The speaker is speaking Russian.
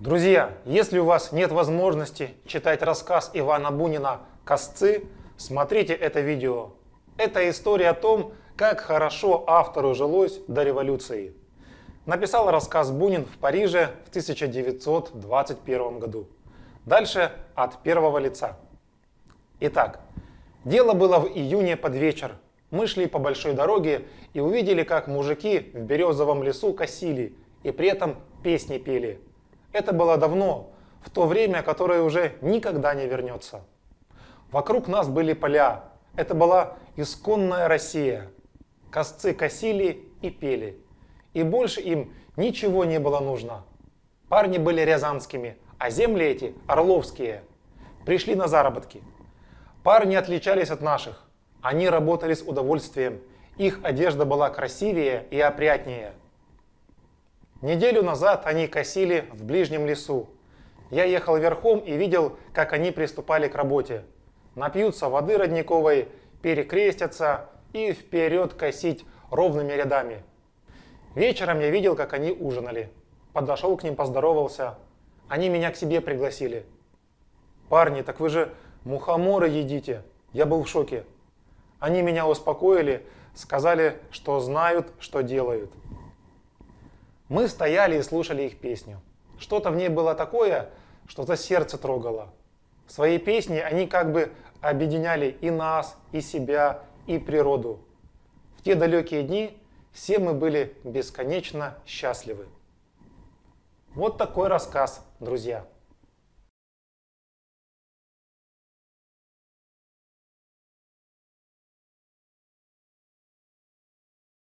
Друзья, если у вас нет возможности читать рассказ Ивана Бунина «Косцы», смотрите это видео. Это история о том, как хорошо автору жилось до революции. Написал рассказ Бунин в Париже в 1921 году. Дальше от первого лица. Итак, дело было в июне под вечер. Мы шли по большой дороге и увидели, как мужики в березовом лесу косили и при этом песни пели – это было давно, в то время, которое уже никогда не вернется. Вокруг нас были поля. Это была исконная Россия. Косцы косили и пели. И больше им ничего не было нужно. Парни были рязанскими, а земли эти – орловские. Пришли на заработки. Парни отличались от наших. Они работали с удовольствием. Их одежда была красивее и опрятнее – Неделю назад они косили в ближнем лесу. Я ехал верхом и видел, как они приступали к работе. Напьются воды родниковой, перекрестятся и вперед косить ровными рядами. Вечером я видел, как они ужинали. Подошел к ним, поздоровался. Они меня к себе пригласили. «Парни, так вы же мухоморы едите!» Я был в шоке. Они меня успокоили, сказали, что знают, что делают. Мы стояли и слушали их песню. Что-то в ней было такое, что за сердце трогало. В своей песне они как бы объединяли и нас, и себя, и природу. В те далекие дни все мы были бесконечно счастливы. Вот такой рассказ, друзья.